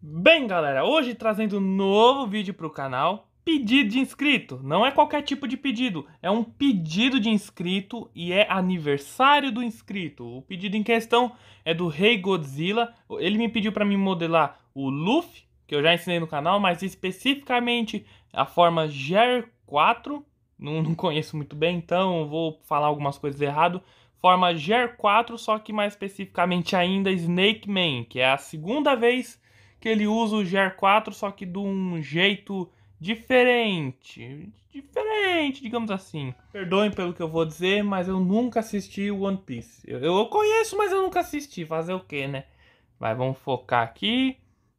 Bem, galera, hoje trazendo um novo vídeo para o canal, pedido de inscrito. Não é qualquer tipo de pedido, é um pedido de inscrito e é aniversário do inscrito. O pedido em questão é do Rei Godzilla. Ele me pediu para me modelar o Luffy, que eu já ensinei no canal, mas especificamente a forma Ger 4 não, não conheço muito bem, então vou falar algumas coisas errado. Forma gr 4 só que mais especificamente ainda Snake Man, que é a segunda vez que ele usa o gr 4 só que de um jeito diferente. Diferente, digamos assim. Perdoem pelo que eu vou dizer, mas eu nunca assisti One Piece. Eu, eu conheço, mas eu nunca assisti. Fazer o que, né? Mas vamos focar aqui.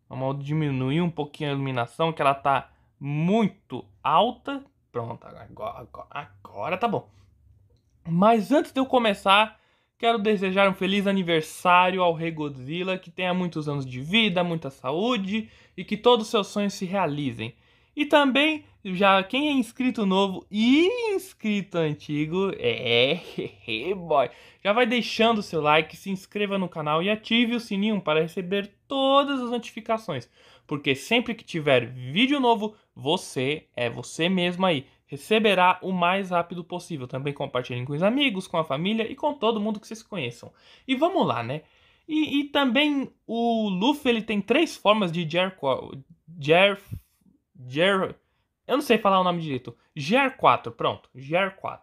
Vamos diminuir um pouquinho a iluminação, que ela tá muito alta. Pronto, agora, agora, agora tá bom. Mas antes de eu começar, quero desejar um feliz aniversário ao Rei Godzilla, que tenha muitos anos de vida, muita saúde e que todos os seus sonhos se realizem. E também, já quem é inscrito novo e inscrito antigo, é, boy, já vai deixando o seu like, se inscreva no canal e ative o sininho para receber todas as notificações. Porque sempre que tiver vídeo novo, você é você mesmo aí. Receberá o mais rápido possível. Também compartilhem com os amigos, com a família e com todo mundo que vocês conheçam. E vamos lá, né? E, e também o Luffy ele tem três formas de Jer, Jer Ger, eu não sei falar o nome direito. GR4, pronto, GR4.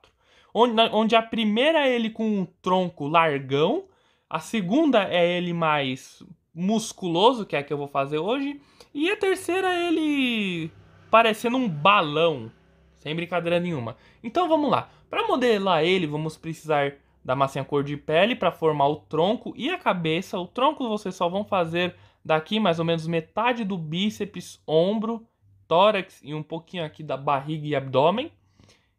Onde, onde a primeira é ele com um tronco largão, a segunda é ele mais musculoso, que é a que eu vou fazer hoje, e a terceira é ele parecendo um balão, sem brincadeira nenhuma. Então vamos lá. Para modelar ele, vamos precisar da massinha cor de pele para formar o tronco e a cabeça. O tronco vocês só vão fazer daqui mais ou menos metade do bíceps, ombro tórax e um pouquinho aqui da barriga e abdômen.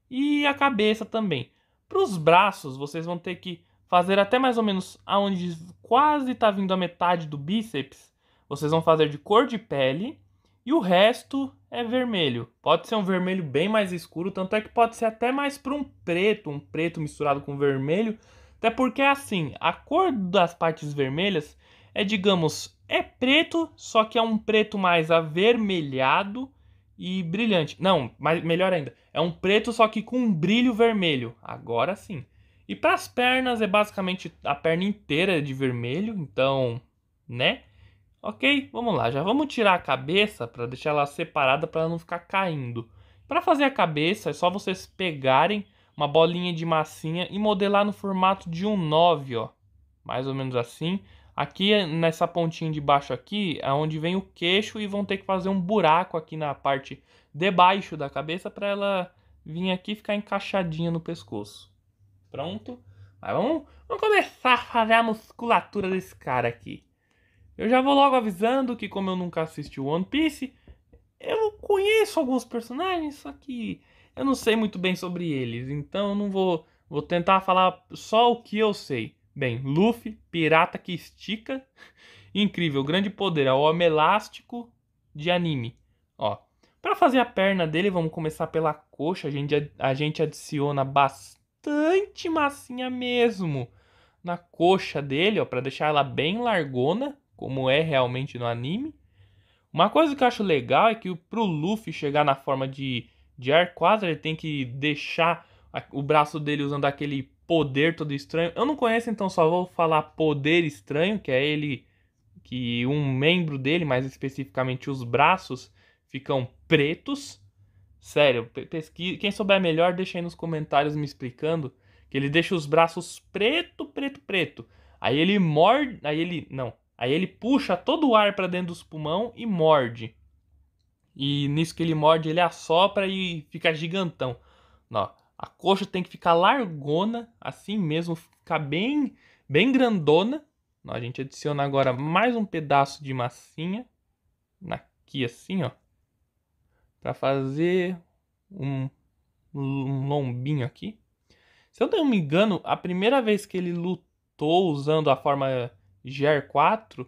E a cabeça também. Para os braços, vocês vão ter que fazer até mais ou menos aonde quase está vindo a metade do bíceps. Vocês vão fazer de cor de pele e o resto é vermelho. Pode ser um vermelho bem mais escuro, tanto é que pode ser até mais para um preto, um preto misturado com vermelho. Até porque assim, a cor das partes vermelhas é, digamos, é preto, só que é um preto mais avermelhado e brilhante. Não, mas melhor ainda, é um preto só que com um brilho vermelho. Agora sim. E para as pernas é basicamente a perna inteira de vermelho, então, né? Ok, vamos lá. Já vamos tirar a cabeça para deixar ela separada para não ficar caindo. Para fazer a cabeça é só vocês pegarem uma bolinha de massinha e modelar no formato de um 9, ó. Mais ou menos assim. Aqui nessa pontinha de baixo aqui, aonde é vem o queixo e vão ter que fazer um buraco aqui na parte debaixo da cabeça para ela vir aqui e ficar encaixadinha no pescoço. Pronto? Mas vamos, vamos começar a fazer a musculatura desse cara aqui. Eu já vou logo avisando que como eu nunca assisti o One Piece, eu conheço alguns personagens, só que eu não sei muito bem sobre eles, então eu não vou vou tentar falar só o que eu sei. Bem, Luffy, pirata que estica. Incrível, grande poder, é o homem elástico de anime. Ó, para fazer a perna dele, vamos começar pela coxa. A gente, a gente adiciona bastante massinha mesmo na coxa dele, ó, para deixar ela bem largona, como é realmente no anime. Uma coisa que eu acho legal é que pro Luffy chegar na forma de, de ar quadra, ele tem que deixar o braço dele usando aquele poder todo estranho. Eu não conheço, então só vou falar poder estranho, que é ele que um membro dele, mais especificamente os braços, ficam pretos. Sério, pesquisa. Quem souber melhor, deixa aí nos comentários me explicando. Que ele deixa os braços preto, preto, preto. Aí ele morde. Aí ele. Não. Aí ele puxa todo o ar para dentro dos pulmão e morde. E nisso que ele morde, ele assopra e fica gigantão. Não. A coxa tem que ficar largona, assim mesmo, ficar bem, bem grandona. A gente adiciona agora mais um pedaço de massinha aqui assim, ó, para fazer um, um lombinho aqui. Se eu não me engano, a primeira vez que ele lutou usando a forma GR4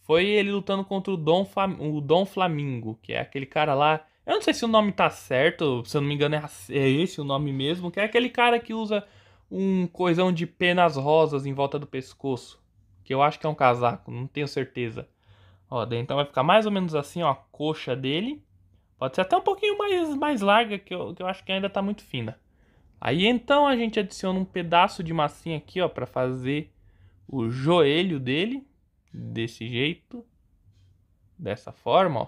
foi ele lutando contra o Dom, Flam o Dom Flamingo, que é aquele cara lá eu não sei se o nome tá certo, se eu não me engano é, é esse o nome mesmo, que é aquele cara que usa um coisão de penas rosas em volta do pescoço, que eu acho que é um casaco, não tenho certeza. Ó, então vai ficar mais ou menos assim, ó, a coxa dele. Pode ser até um pouquinho mais, mais larga, que eu, que eu acho que ainda tá muito fina. Aí então a gente adiciona um pedaço de massinha aqui, ó, para fazer o joelho dele, desse jeito, dessa forma, ó.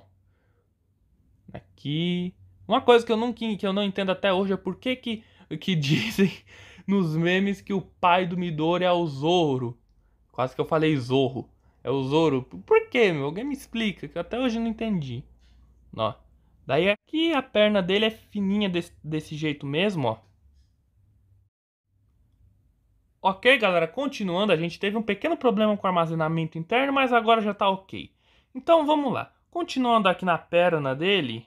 Aqui. Uma coisa que eu, não que eu não entendo até hoje é por que, que, que dizem nos memes que o pai do Midori é o Zoro. Quase que eu falei Zorro. É o Zoro. Por que, meu? Alguém me explica, que até hoje eu não entendi. Ó. Daí aqui a perna dele é fininha desse, desse jeito mesmo, ó. Ok, galera, continuando, a gente teve um pequeno problema com o armazenamento interno, mas agora já tá ok. Então vamos lá. Continuando aqui na perna dele,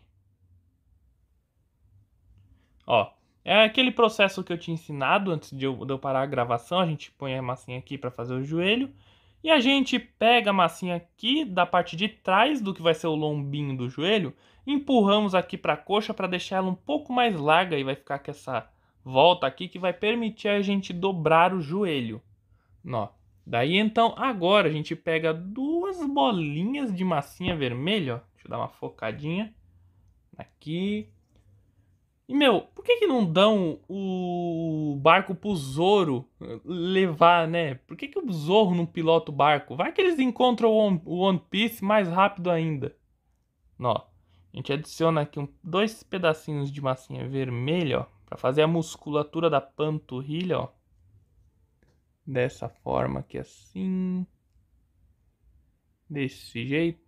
ó, é aquele processo que eu tinha ensinado antes de eu, de eu parar a gravação. A gente põe a massinha aqui para fazer o joelho. E a gente pega a massinha aqui da parte de trás do que vai ser o lombinho do joelho, empurramos aqui para a coxa para deixar ela um pouco mais larga e vai ficar com essa volta aqui que vai permitir a gente dobrar o joelho. Ó. Daí então, agora a gente pega duas bolinhas de massinha vermelha, ó. Deixa eu dar uma focadinha. Aqui. E, meu, por que que não dão o barco pro Zoro levar, né? Por que que o Zorro não pilota o barco? Vai que eles encontram o One Piece mais rápido ainda. Ó, a gente adiciona aqui um, dois pedacinhos de massinha vermelha, ó. Pra fazer a musculatura da panturrilha, ó dessa forma aqui assim, desse jeito.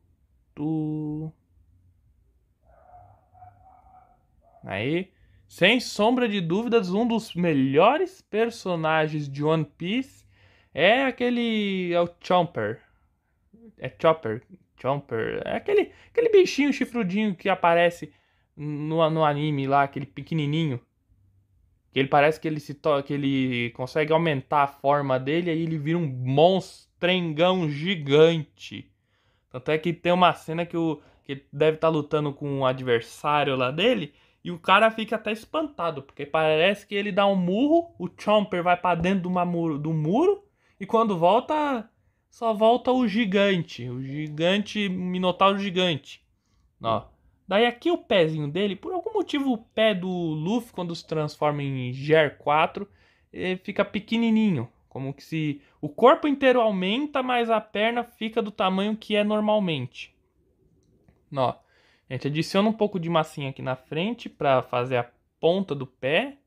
Aí, sem sombra de dúvidas, um dos melhores personagens de One Piece é aquele, é o Chomper. É Chopper, Chomper, é aquele, aquele bichinho chifrudinho que aparece no, no anime lá, aquele pequenininho. Que ele parece que ele se que ele consegue aumentar a forma dele e aí ele vira um monstrengão gigante. Tanto é que tem uma cena que, o... que ele deve estar tá lutando com um adversário lá dele e o cara fica até espantado, porque parece que ele dá um murro, o Chomper vai para dentro de muro, do muro e quando volta só volta o gigante, o gigante o minotauro gigante. Ó. Daí aqui o pezinho dele, por algum motivo o pé do Luffy quando se transforma em Ger 4, ele eh, fica pequenininho, como que se o corpo inteiro aumenta, mas a perna fica do tamanho que é normalmente. Ó, a gente adiciona um pouco de massinha aqui na frente para fazer a ponta do pé.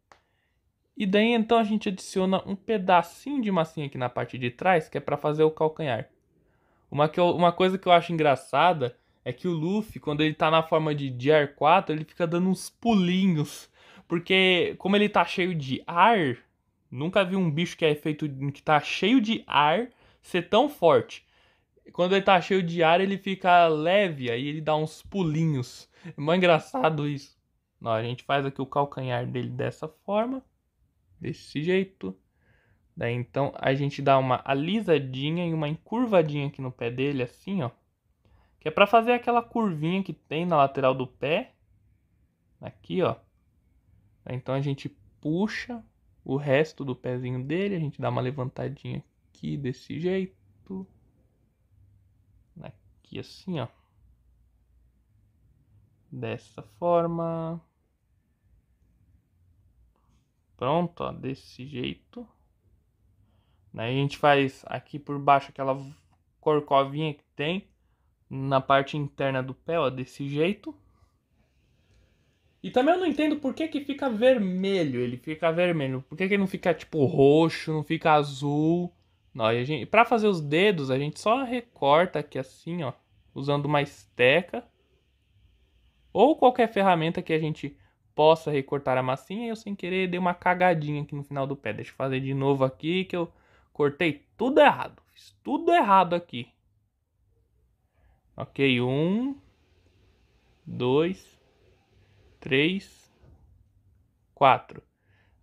E daí então a gente adiciona um pedacinho de massinha aqui na parte de trás, que é para fazer o calcanhar. Uma, que eu, uma coisa que eu acho engraçada é que o Luffy, quando ele tá na forma de, de ar 4, ele fica dando uns pulinhos. Porque como ele tá cheio de ar, nunca vi um bicho que é feito que tá cheio de ar ser tão forte. Quando ele tá cheio de ar, ele fica leve, aí ele dá uns pulinhos. É mó engraçado isso. Não, a gente faz aqui o calcanhar dele dessa forma, desse jeito. Daí então a gente dá uma alisadinha e uma encurvadinha aqui no pé dele, assim, ó. Que é para fazer aquela curvinha que tem na lateral do pé. Aqui, ó. Então a gente puxa o resto do pezinho dele, a gente dá uma levantadinha aqui desse jeito. Aqui assim, ó. Dessa forma. Pronto, ó, desse jeito. Daí a gente faz aqui por baixo aquela corcovinha que tem na parte interna do pé, ó, desse jeito. E também eu não entendo por que, que fica vermelho, ele fica vermelho. Por que, que ele não fica, tipo, roxo, não fica azul. Não, e a gente, pra fazer os dedos, a gente só recorta aqui assim, ó, usando uma esteca. Ou qualquer ferramenta que a gente possa recortar a massinha. Eu, sem querer, dei uma cagadinha aqui no final do pé. Deixa eu fazer de novo aqui, que eu cortei tudo errado. Fiz tudo errado aqui. Ok, um, dois, três, quatro.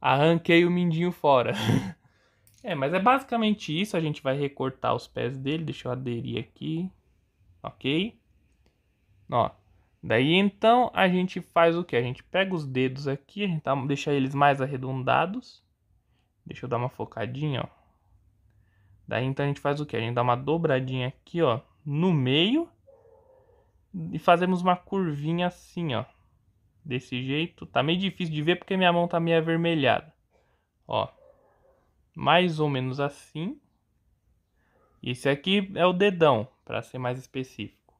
Arranquei o mindinho fora. é, mas é basicamente isso. A gente vai recortar os pés dele. Deixa eu aderir aqui. Ok? Ó. Daí então a gente faz o que? A gente pega os dedos aqui, a gente tá, deixa eles mais arredondados. Deixa eu dar uma focadinha, ó. Daí então a gente faz o que? A gente dá uma dobradinha aqui, ó, no meio e fazemos uma curvinha assim, ó. Desse jeito. Tá meio difícil de ver porque minha mão tá meio avermelhada. Ó. Mais ou menos assim. Esse aqui é o dedão, para ser mais específico.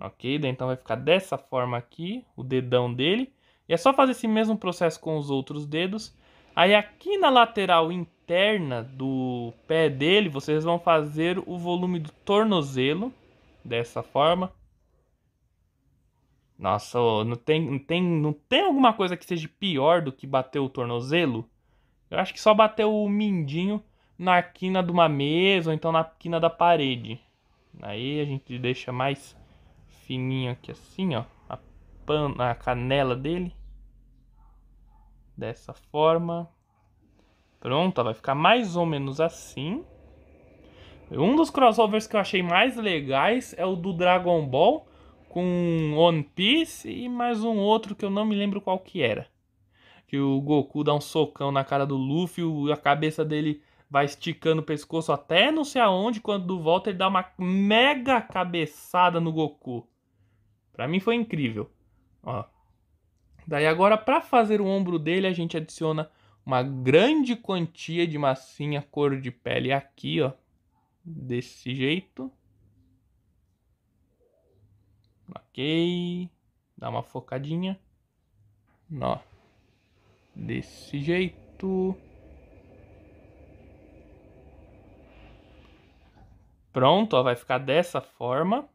Ok? Daí, então vai ficar dessa forma aqui, o dedão dele. E é só fazer esse mesmo processo com os outros dedos. Aí aqui na lateral interna do pé dele, vocês vão fazer o volume do tornozelo, dessa forma. Nossa, não tem, não, tem, não tem alguma coisa que seja pior do que bater o tornozelo? Eu acho que só bater o mindinho na quina de uma mesa ou então na quina da parede. Aí a gente deixa mais fininho aqui assim, ó. A, pan, a canela dele. Dessa forma. Pronto, ó, vai ficar mais ou menos assim. Um dos crossovers que eu achei mais legais é o do Dragon Ball com One Piece e mais um outro que eu não me lembro qual que era. Que o Goku dá um socão na cara do Luffy, a cabeça dele vai esticando o pescoço até não sei aonde, quando volta ele dá uma mega cabeçada no Goku. Para mim foi incrível. Ó. Daí agora para fazer o ombro dele a gente adiciona uma grande quantia de massinha cor de pele aqui, ó. Desse jeito. Ok. Dá uma focadinha. Ó. Desse jeito. Pronto, ó, vai ficar dessa forma.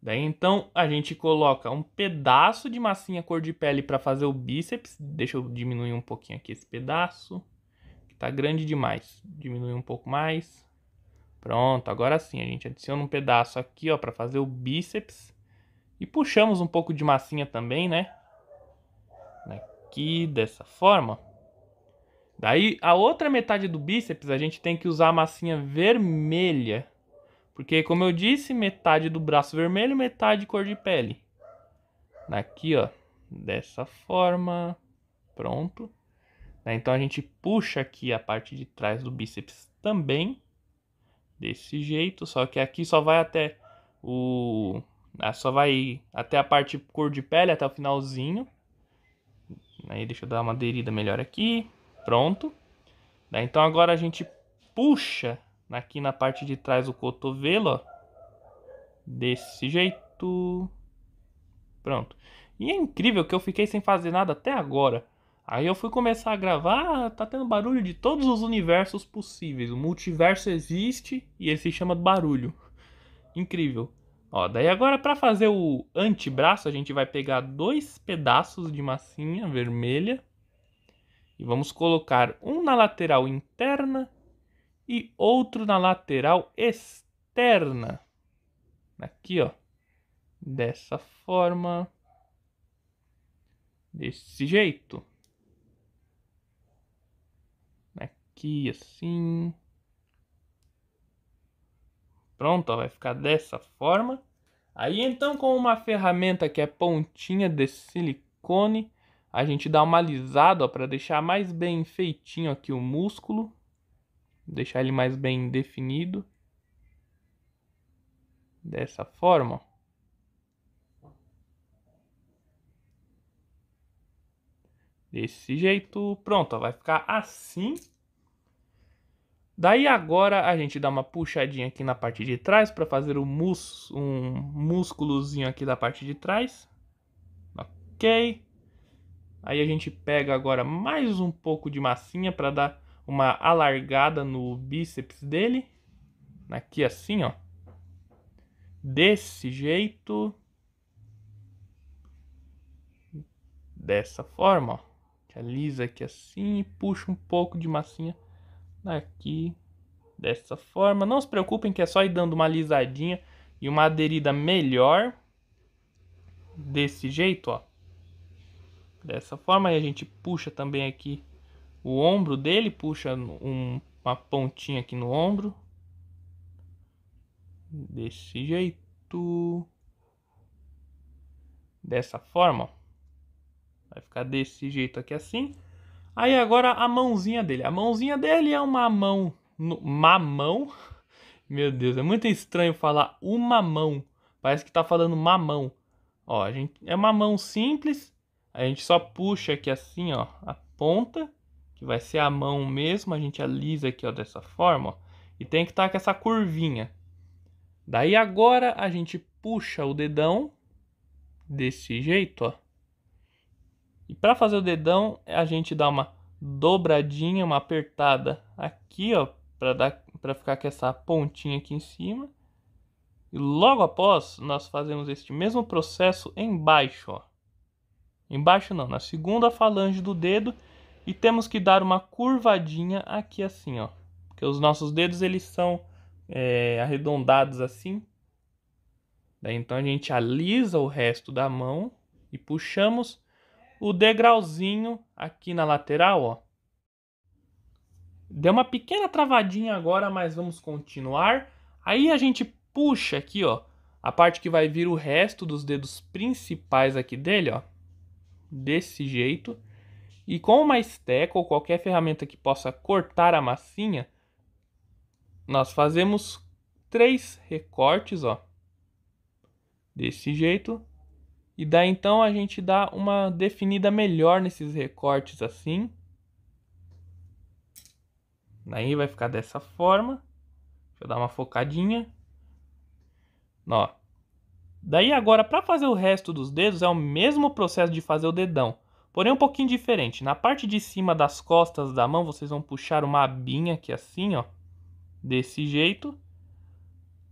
Daí então a gente coloca um pedaço de massinha cor de pele para fazer o bíceps. Deixa eu diminuir um pouquinho aqui esse pedaço, que tá grande demais. Diminui um pouco mais. Pronto, agora sim a gente adiciona um pedaço aqui, ó, para fazer o bíceps. E puxamos um pouco de massinha também, né? Aqui, dessa forma. Daí, a outra metade do bíceps, a gente tem que usar a massinha vermelha. Porque, como eu disse, metade do braço vermelho, metade cor de pele. Aqui, ó. Dessa forma. Pronto. Então, a gente puxa aqui a parte de trás do bíceps também. Desse jeito. Só que aqui só vai até o ah, só vai até a parte cor de pele, até o finalzinho. Aí deixa eu dar uma aderida melhor aqui. Pronto. Daí, né, então agora a gente puxa aqui na parte de trás o cotovelo, ó. Desse jeito. Pronto. E é incrível que eu fiquei sem fazer nada até agora. Aí eu fui começar a gravar, ah, tá tendo barulho de todos os universos possíveis. O multiverso existe e ele se chama barulho. Incrível. Ó, daí agora para fazer o antebraço, a gente vai pegar dois pedaços de massinha vermelha e vamos colocar um na lateral interna e outro na lateral externa. Aqui, ó. Dessa forma. Desse jeito. Aqui assim. Pronto, ó, vai ficar dessa forma. Aí então com uma ferramenta que é pontinha de silicone, a gente dá uma alisada para deixar mais bem feitinho aqui o músculo. Deixar ele mais bem definido. Dessa forma, ó. Desse jeito, pronto, ó, vai ficar assim. Daí agora a gente dá uma puxadinha aqui na parte de trás para fazer um, mus um músculozinho aqui da parte de trás. Ok. Aí a gente pega agora mais um pouco de massinha para dar uma alargada no bíceps dele. Aqui assim, ó. Desse jeito. Dessa forma, ó. Alisa aqui assim e puxa um pouco de massinha aqui dessa forma. Não se preocupem que é só ir dando uma alisadinha e uma aderida melhor. Desse jeito, ó. Dessa forma, aí a gente puxa também aqui o ombro dele, puxa um, uma pontinha aqui no ombro. Desse jeito. Dessa forma, ó. Vai ficar desse jeito aqui assim. Aí agora a mãozinha dele. A mãozinha dele é uma mão. No, mamão? Meu Deus, é muito estranho falar uma mão. Parece que tá falando mamão. Ó, a gente, é uma mão simples. A gente só puxa aqui assim, ó, a ponta, que vai ser a mão mesmo. A gente alisa aqui, ó, dessa forma, ó. E tem que estar tá com essa curvinha. Daí agora a gente puxa o dedão desse jeito, ó. E para fazer o dedão, a gente dá uma dobradinha, uma apertada aqui, ó, para dar para ficar com essa pontinha aqui em cima. E logo após, nós fazemos este mesmo processo embaixo, ó. Embaixo não, na segunda falange do dedo e temos que dar uma curvadinha aqui assim, ó. Porque os nossos dedos eles são é, arredondados assim. Daí então a gente alisa o resto da mão e puxamos o degrauzinho aqui na lateral, ó. Deu uma pequena travadinha agora, mas vamos continuar. Aí a gente puxa aqui, ó, a parte que vai vir o resto dos dedos principais aqui dele, ó. Desse jeito. E com uma esteca ou qualquer ferramenta que possa cortar a massinha, nós fazemos três recortes, ó. Desse jeito. E daí então a gente dá uma definida melhor nesses recortes assim. Daí vai ficar dessa forma. Deixa eu dar uma focadinha. Ó. Daí agora para fazer o resto dos dedos é o mesmo processo de fazer o dedão. Porém um pouquinho diferente. Na parte de cima das costas da mão vocês vão puxar uma abinha aqui assim ó. Desse jeito.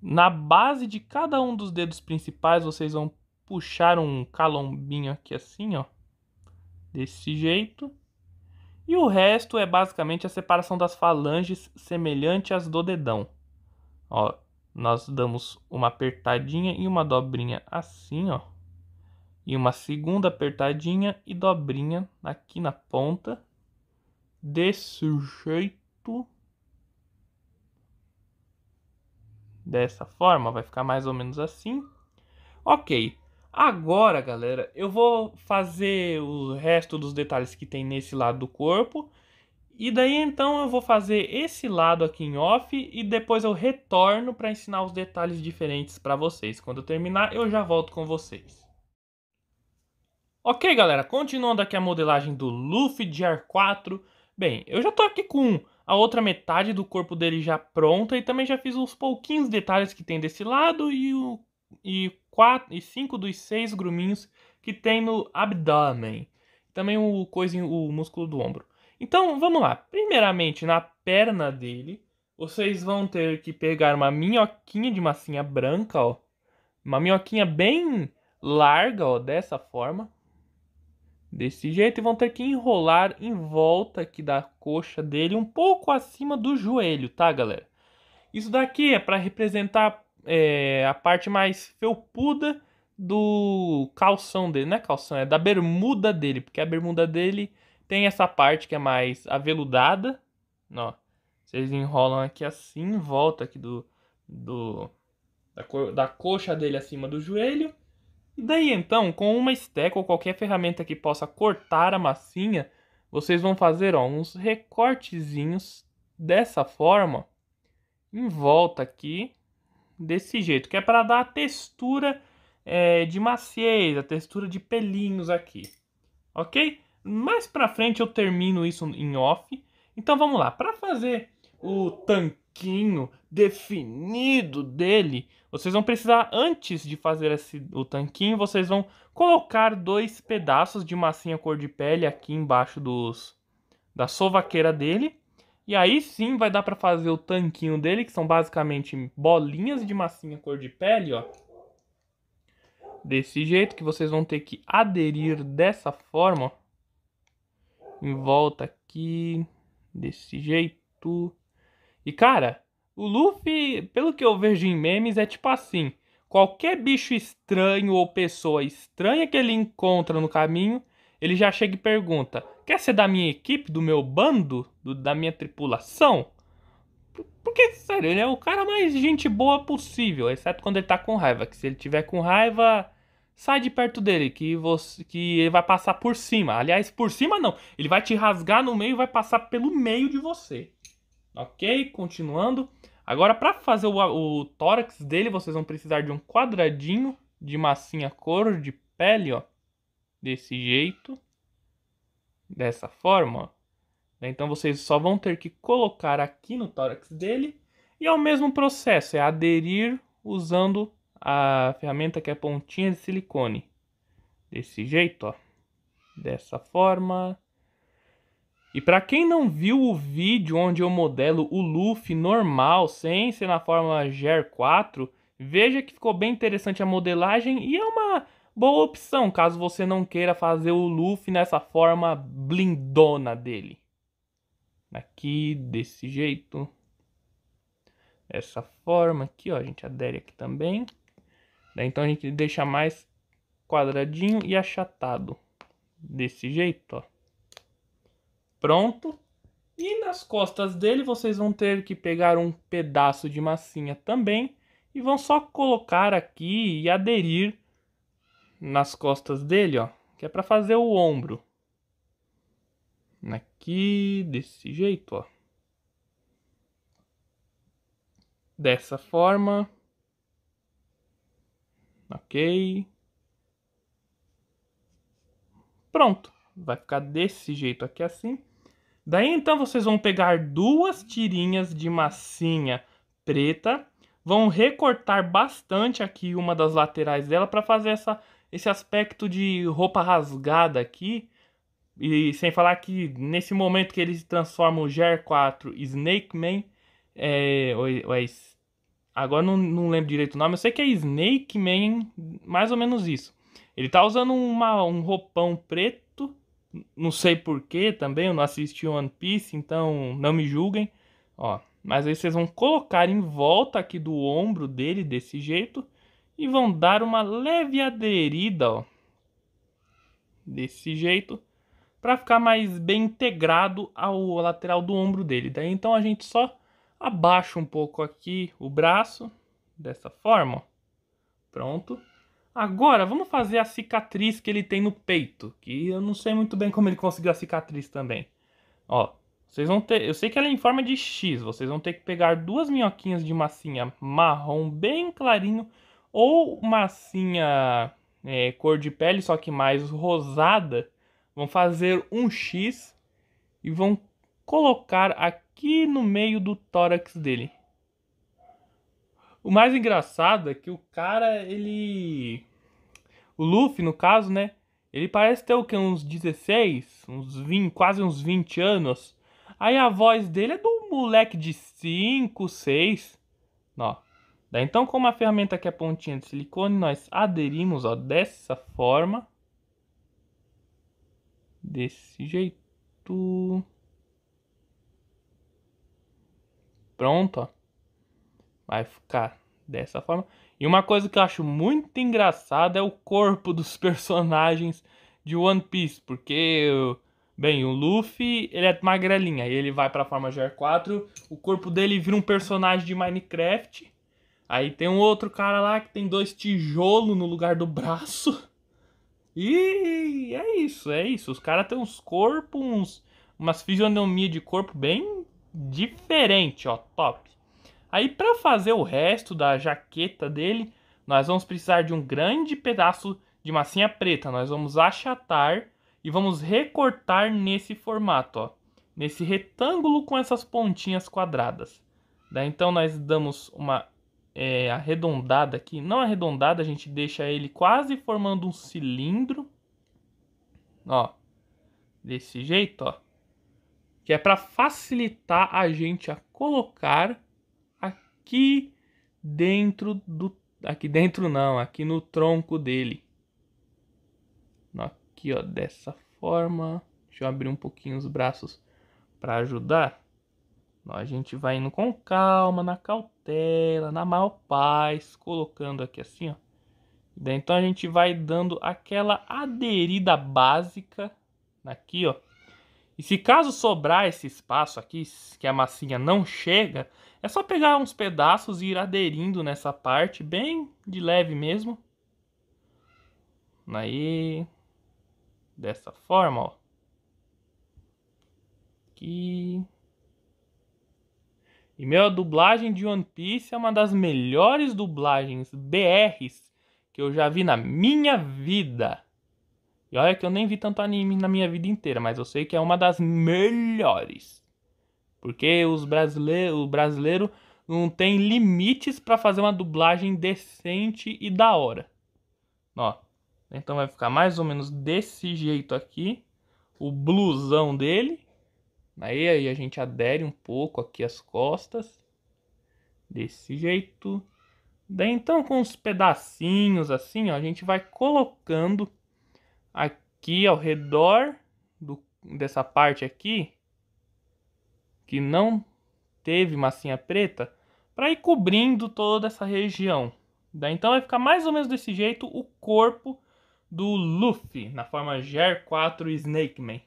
Na base de cada um dos dedos principais vocês vão puxar um calombinho aqui assim, ó. Desse jeito. E o resto é basicamente a separação das falanges semelhante às do dedão. Ó, nós damos uma apertadinha e uma dobrinha assim, ó. E uma segunda apertadinha e dobrinha aqui na ponta. Desse jeito. Dessa forma, vai ficar mais ou menos assim. Ok, Agora, galera, eu vou fazer o resto dos detalhes que tem nesse lado do corpo. E daí então eu vou fazer esse lado aqui em off e depois eu retorno para ensinar os detalhes diferentes para vocês. Quando eu terminar, eu já volto com vocês. Ok, galera, continuando aqui a modelagem do Luffy de Ar 4. Bem, eu já tô aqui com a outra metade do corpo dele já pronta e também já fiz uns pouquinhos detalhes que tem desse lado e o e, quatro, e cinco dos seis gruminhos que tem no abdômen. Também o, coisinho, o músculo do ombro. Então, vamos lá. Primeiramente, na perna dele, vocês vão ter que pegar uma minhoquinha de massinha branca, ó. Uma minhoquinha bem larga, ó, dessa forma. Desse jeito, e vão ter que enrolar em volta aqui da coxa dele, um pouco acima do joelho, tá, galera? Isso daqui é para representar é, a parte mais felpuda do calção dele, não é calção, é da bermuda dele, porque a bermuda dele tem essa parte que é mais aveludada, ó. Vocês enrolam aqui assim, em volta aqui do, do da, co da coxa dele acima do joelho. E daí então, com uma esteca ou qualquer ferramenta que possa cortar a massinha, vocês vão fazer ó, uns recortezinhos dessa forma em volta aqui desse jeito, que é para dar a textura é, de maciez, a textura de pelinhos aqui, ok? Mais para frente eu termino isso em off, então vamos lá, para fazer o tanquinho definido dele, vocês vão precisar, antes de fazer esse, o tanquinho, vocês vão colocar dois pedaços de massinha cor de pele aqui embaixo dos, da sovaqueira dele, e aí sim vai dar para fazer o tanquinho dele, que são basicamente bolinhas de massinha cor de pele, ó. Desse jeito que vocês vão ter que aderir dessa forma, ó. Em volta aqui, desse jeito. E cara, o Luffy, pelo que eu vejo em memes, é tipo assim: qualquer bicho estranho ou pessoa estranha que ele encontra no caminho, ele já chega e pergunta: Quer ser da minha equipe, do meu bando, do, da minha tripulação? Porque, sério, ele é o cara mais gente boa possível, exceto quando ele tá com raiva. Que se ele tiver com raiva, sai de perto dele, que, você, que ele vai passar por cima. Aliás, por cima não. Ele vai te rasgar no meio e vai passar pelo meio de você. Ok? Continuando. Agora, para fazer o, o tórax dele, vocês vão precisar de um quadradinho de massinha cor de pele, ó desse jeito, dessa forma. Né? Então vocês só vão ter que colocar aqui no tórax dele e é o mesmo processo, é aderir usando a ferramenta que é a pontinha de silicone. Desse jeito, ó. Dessa forma. E para quem não viu o vídeo onde eu modelo o Luffy normal, sem ser na forma GER 4, veja que ficou bem interessante a modelagem e é uma boa opção caso você não queira fazer o Luffy nessa forma blindona dele. Aqui, desse jeito. Essa forma aqui, ó, a gente adere aqui também. Daí, então a gente deixa mais quadradinho e achatado. Desse jeito, ó. Pronto. E nas costas dele vocês vão ter que pegar um pedaço de massinha também e vão só colocar aqui e aderir nas costas dele, ó, que é para fazer o ombro. Aqui, desse jeito, ó. Dessa forma. Ok. Pronto. Vai ficar desse jeito aqui assim. Daí então vocês vão pegar duas tirinhas de massinha preta. Vão recortar bastante aqui uma das laterais dela para fazer essa esse aspecto de roupa rasgada aqui. E sem falar que nesse momento que ele se transforma o Ger 4 Snake Man. É, ou, é, agora não, não lembro direito o nome. Eu sei que é Snake Man, mais ou menos isso. Ele tá usando uma, um roupão preto. Não sei porquê também. Eu não assisti One Piece, então não me julguem. Ó, mas aí vocês vão colocar em volta aqui do ombro dele desse jeito e vão dar uma leve aderida, ó. Desse jeito, para ficar mais bem integrado ao lateral do ombro dele. Daí então a gente só abaixa um pouco aqui o braço, dessa forma, ó. Pronto. Agora, vamos fazer a cicatriz que ele tem no peito, que eu não sei muito bem como ele conseguiu a cicatriz também. Ó, vocês vão ter, eu sei que ela é em forma de X, vocês vão ter que pegar duas minhoquinhas de massinha marrom bem clarinho ou massinha é, cor de pele, só que mais rosada, vão fazer um X e vão colocar aqui no meio do tórax dele. O mais engraçado é que o cara, ele. O Luffy, no caso, né? Ele parece ter o que? Uns 16, uns 20, quase uns 20 anos. Aí a voz dele é do moleque de 5, 6. Ó. Tá? Então, com uma ferramenta que é pontinha de silicone, nós aderimos ó, dessa forma. Desse jeito. Pronto, ó. Vai ficar dessa forma. E uma coisa que eu acho muito engraçada é o corpo dos personagens de One Piece, porque bem, o Luffy, ele é magrelinha, e ele vai para a forma GR4, o corpo dele vira um personagem de Minecraft. Aí tem um outro cara lá que tem dois tijolos no lugar do braço. E é isso, é isso. Os caras têm uns corpos, uns, umas fisionomia de corpo bem diferente, ó, top. Aí para fazer o resto da jaqueta dele, nós vamos precisar de um grande pedaço de massinha preta. Nós vamos achatar e vamos recortar nesse formato, ó, nesse retângulo com essas pontinhas quadradas. Daí então nós damos uma é, arredondada aqui, não arredondada, a gente deixa ele quase formando um cilindro, ó, desse jeito, ó, que é para facilitar a gente a colocar aqui dentro do aqui dentro não, aqui no tronco dele. Aqui, ó, dessa forma. Deixa eu abrir um pouquinho os braços para ajudar. A gente vai indo com calma, na cautela, na maior paz, colocando aqui assim, ó. Então a gente vai dando aquela aderida básica aqui, ó. E se caso sobrar esse espaço aqui, que a massinha não chega, é só pegar uns pedaços e ir aderindo nessa parte, bem de leve mesmo. Aí, dessa forma, ó. Aqui. E meu, a dublagem de One Piece é uma das melhores dublagens BRs que eu já vi na minha vida. E olha que eu nem vi tanto anime na minha vida inteira, mas eu sei que é uma das melhores. Porque os brasileiro, o brasileiro não tem limites para fazer uma dublagem decente e da hora. Ó, então vai ficar mais ou menos desse jeito aqui. O blusão dele. Aí, aí a gente adere um pouco aqui as costas. Desse jeito. Daí então com os pedacinhos assim, ó, a gente vai colocando aqui ao redor do, dessa parte aqui que não teve massinha preta para ir cobrindo toda essa região. Daí então vai ficar mais ou menos desse jeito o corpo do Luffy na forma Ger 4 Snake Man.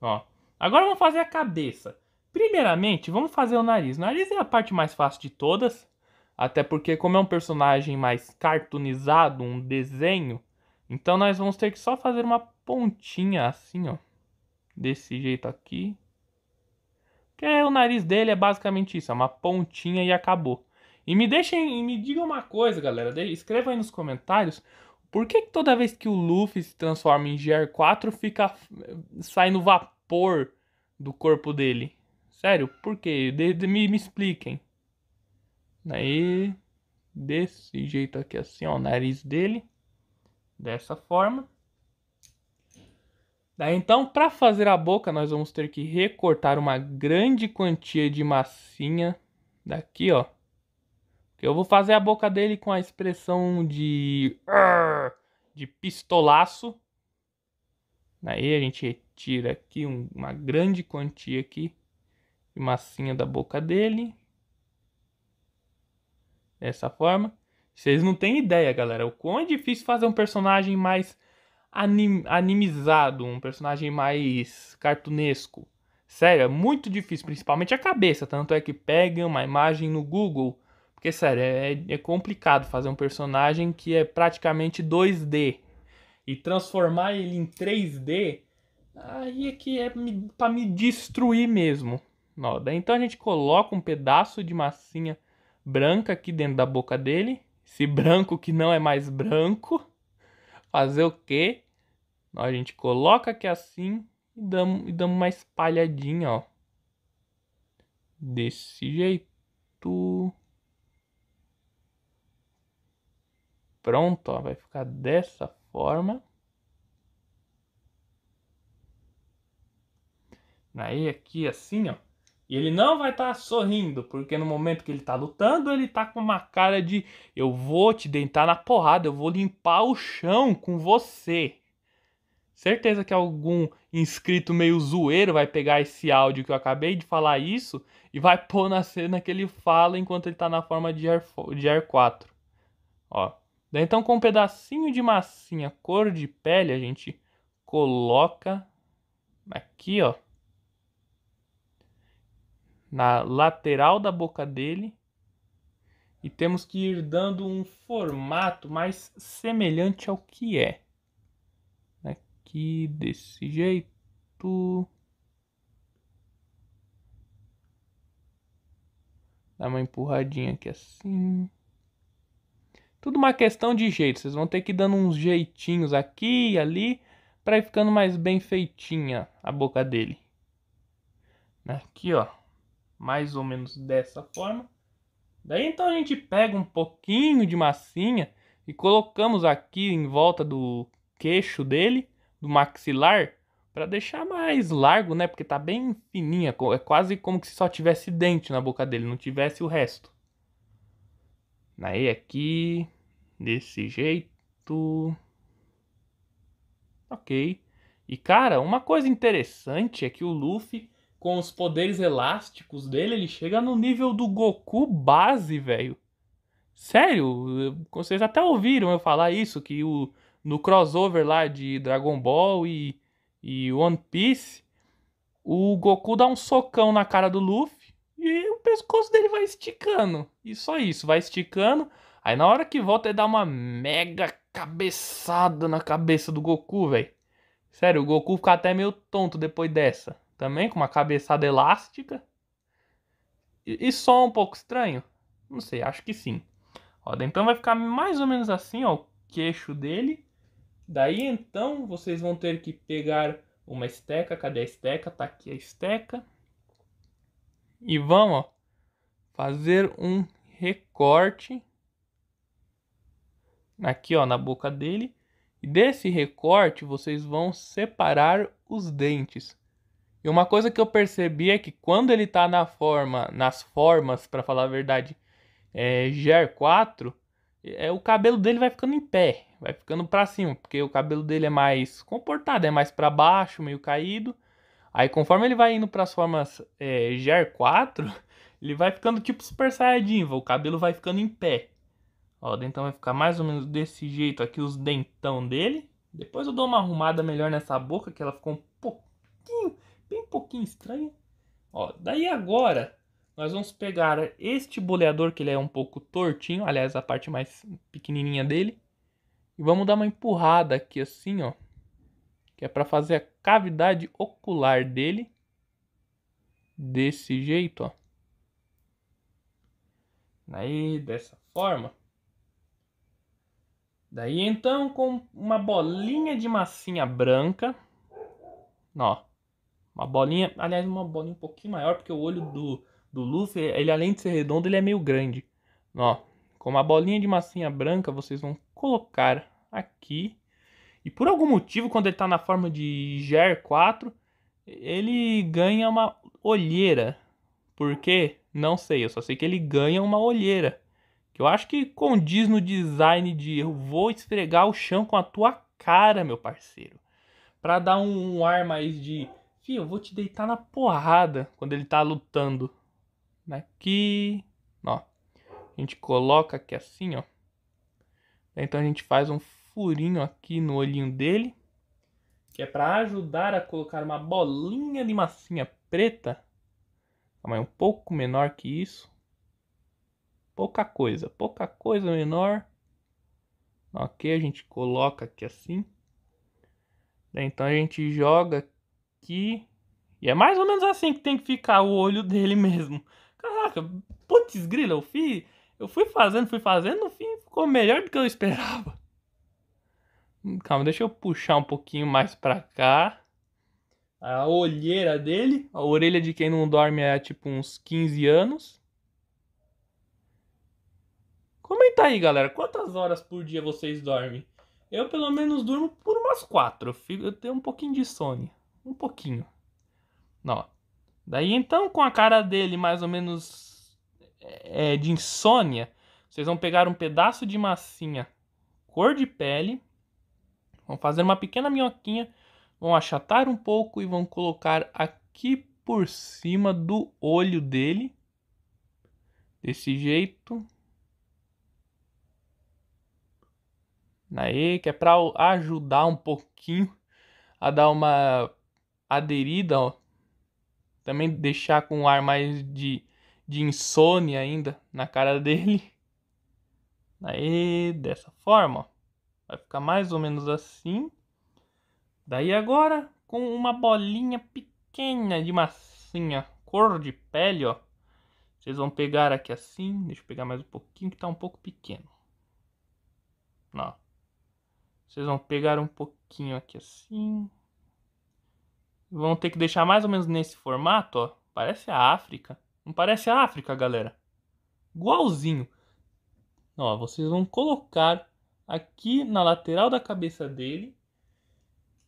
Ó. Agora vamos fazer a cabeça. Primeiramente, vamos fazer o nariz. O nariz é a parte mais fácil de todas, até porque como é um personagem mais cartoonizado, um desenho, então nós vamos ter que só fazer uma pontinha assim, ó. Desse jeito aqui. Que é o nariz dele é basicamente isso, é uma pontinha e acabou. E me deixem, e me digam uma coisa, galera, escrevam aí nos comentários por que, que toda vez que o Luffy se transforma em GR4 fica eh, saindo vapor vapor do corpo dele. Sério, por quê? De, de, me, me expliquem. Aí, desse jeito aqui, assim, ó, o nariz dele. Dessa forma. Daí, então, para fazer a boca, nós vamos ter que recortar uma grande quantia de massinha daqui, ó. Eu vou fazer a boca dele com a expressão de de pistolaço. Daí a gente tira aqui um, uma grande quantia aqui de massinha da boca dele. Dessa forma. Vocês não têm ideia, galera, o quão é difícil fazer um personagem mais anim, animizado, um personagem mais cartunesco. Sério, é muito difícil, principalmente a cabeça. Tanto é que peguem uma imagem no Google. Porque, sério, é, é, é complicado fazer um personagem que é praticamente 2D. E transformar ele em 3D Aí é que é para me destruir mesmo. Noda. Então a gente coloca um pedaço de massinha branca aqui dentro da boca dele. Esse branco que não é mais branco. Fazer o quê? A gente coloca aqui assim e damos, e damos uma espalhadinha, ó. Desse jeito. Pronto, ó. Vai ficar dessa forma. Aí aqui assim, ó. E ele não vai estar tá sorrindo, porque no momento que ele está lutando, ele está com uma cara de eu vou te deitar na porrada, eu vou limpar o chão com você. Certeza que algum inscrito meio zoeiro vai pegar esse áudio que eu acabei de falar isso e vai pôr na cena que ele fala enquanto ele está na forma de R de ar 4. Ó. Daí, então com um pedacinho de massinha cor de pele, a gente coloca aqui, ó na lateral da boca dele e temos que ir dando um formato mais semelhante ao que é. Aqui desse jeito. Dá uma empurradinha aqui assim. Tudo uma questão de jeito. Vocês vão ter que ir dando uns jeitinhos aqui e ali para ir ficando mais bem feitinha a boca dele. Aqui, ó mais ou menos dessa forma. Daí então a gente pega um pouquinho de massinha e colocamos aqui em volta do queixo dele, do maxilar, para deixar mais largo, né? Porque tá bem fininha, é quase como se só tivesse dente na boca dele, não tivesse o resto. Daí aqui, desse jeito. Ok. E cara, uma coisa interessante é que o Luffy com os poderes elásticos dele, ele chega no nível do Goku base, velho. Sério, vocês até ouviram eu falar isso, que o, no crossover lá de Dragon Ball e, e One Piece, o Goku dá um socão na cara do Luffy e o pescoço dele vai esticando. E só isso, vai esticando. Aí na hora que volta ele dá uma mega cabeçada na cabeça do Goku, velho. Sério, o Goku fica até meio tonto depois dessa também, com uma cabeçada elástica. E, e só um pouco estranho? Não sei, acho que sim. Ó, então vai ficar mais ou menos assim, ó, o queixo dele. Daí então vocês vão ter que pegar uma esteca, cadê a esteca? Tá aqui a esteca. E vão, ó, fazer um recorte aqui, ó, na boca dele. E desse recorte vocês vão separar os dentes. E uma coisa que eu percebi é que quando ele tá na forma, nas formas, para falar a verdade, é, GR4, é, o cabelo dele vai ficando em pé, vai ficando para cima, porque o cabelo dele é mais comportado, é mais para baixo, meio caído. Aí conforme ele vai indo para as formas é, GR4, ele vai ficando tipo Super Saiyajin, o cabelo vai ficando em pé. Ó, o dentão vai ficar mais ou menos desse jeito aqui, os dentão dele. Depois eu dou uma arrumada melhor nessa boca, que ela ficou um pouquinho bem pouquinho estranha. Ó, daí agora nós vamos pegar este boleador que ele é um pouco tortinho, aliás a parte mais pequenininha dele, e vamos dar uma empurrada aqui assim, ó, que é para fazer a cavidade ocular dele desse jeito, ó. Aí, dessa forma. Daí então com uma bolinha de massinha branca, ó, uma bolinha, aliás, uma bolinha um pouquinho maior, porque o olho do, do Luffy, ele além de ser redondo, ele é meio grande. Ó, com uma bolinha de massinha branca, vocês vão colocar aqui. E por algum motivo, quando ele está na forma de GER4, ele ganha uma olheira. Por quê? Não sei, eu só sei que ele ganha uma olheira. Que eu acho que condiz no design de eu vou esfregar o chão com a tua cara, meu parceiro. Para dar um ar mais de Fih, eu vou te deitar na porrada quando ele tá lutando. Daqui. Ó. A gente coloca aqui assim, ó. Então a gente faz um furinho aqui no olhinho dele. Que é para ajudar a colocar uma bolinha de massinha preta. mas um pouco menor que isso. Pouca coisa. Pouca coisa menor. Ok, a gente coloca aqui assim. Então a gente joga aqui. E é mais ou menos assim que tem que ficar o olho dele mesmo. Caraca, putz grila, eu fui, Eu fui fazendo, fui fazendo, no fim ficou melhor do que eu esperava. Hum, calma, deixa eu puxar um pouquinho mais pra cá. A olheira dele, a orelha de quem não dorme é tipo uns 15 anos. Comenta aí, galera, quantas horas por dia vocês dormem? Eu pelo menos durmo por umas quatro, eu, fico, eu tenho um pouquinho de sono. Um pouquinho. Não. Daí então, com a cara dele mais ou menos é, é, de insônia, vocês vão pegar um pedaço de massinha cor de pele, vão fazer uma pequena minhoquinha, vão achatar um pouco e vão colocar aqui por cima do olho dele. Desse jeito. Aí, que é para ajudar um pouquinho a dar uma aderida, ó. Também deixar com um ar mais de, de insônia ainda na cara dele. Aí, dessa forma, ó. Vai ficar mais ou menos assim. Daí agora, com uma bolinha pequena de massinha cor de pele, ó. Vocês vão pegar aqui assim. Deixa eu pegar mais um pouquinho que tá um pouco pequeno. Ó. Vocês vão pegar um pouquinho aqui assim. Vão ter que deixar mais ou menos nesse formato, ó. Parece a África. Não parece a África, galera. Igualzinho. Ó, vocês vão colocar aqui na lateral da cabeça dele.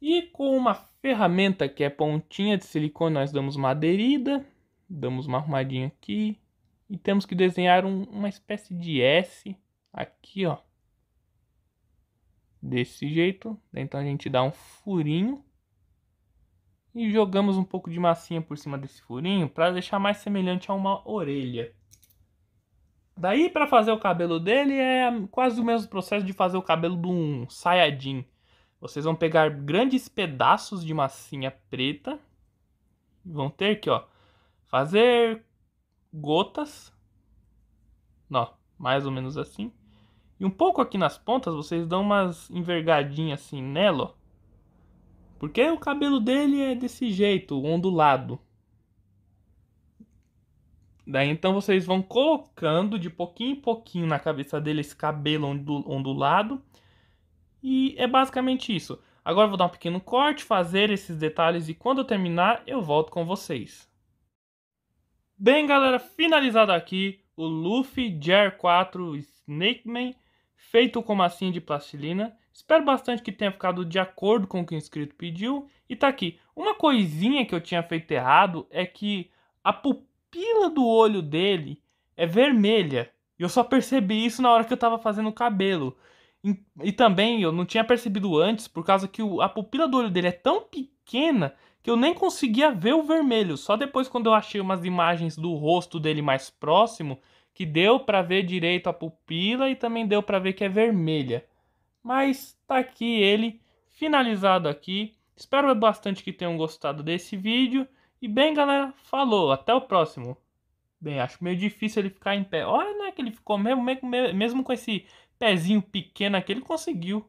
E com uma ferramenta que é pontinha de silicone, nós damos uma aderida. Damos uma arrumadinha aqui. E temos que desenhar um, uma espécie de S aqui, ó. Desse jeito. Então a gente dá um furinho e jogamos um pouco de massinha por cima desse furinho para deixar mais semelhante a uma orelha. Daí para fazer o cabelo dele é quase o mesmo processo de fazer o cabelo de um saiyajin. Vocês vão pegar grandes pedaços de massinha preta, vão ter que, ó, fazer gotas, ó, mais ou menos assim. E um pouco aqui nas pontas vocês dão umas envergadinhas assim nela, ó porque o cabelo dele é desse jeito, ondulado. Daí então vocês vão colocando de pouquinho em pouquinho na cabeça dele esse cabelo ondulado. E é basicamente isso. Agora eu vou dar um pequeno corte, fazer esses detalhes e quando eu terminar eu volto com vocês. Bem galera, finalizado aqui o Luffy Jer 4 Snake Man feito com massinha de plastilina. Espero bastante que tenha ficado de acordo com o que o inscrito pediu. E tá aqui. Uma coisinha que eu tinha feito errado é que a pupila do olho dele é vermelha. E eu só percebi isso na hora que eu tava fazendo o cabelo. E, e também eu não tinha percebido antes, por causa que o, a pupila do olho dele é tão pequena que eu nem conseguia ver o vermelho. Só depois, quando eu achei umas imagens do rosto dele mais próximo, que deu para ver direito a pupila e também deu para ver que é vermelha. Mas tá aqui ele, finalizado aqui. Espero bastante que tenham gostado desse vídeo. E bem, galera, falou. Até o próximo. Bem, acho meio difícil ele ficar em pé. Olha, né, que ele ficou mesmo, mesmo, mesmo com esse pezinho pequeno aqui, ele conseguiu.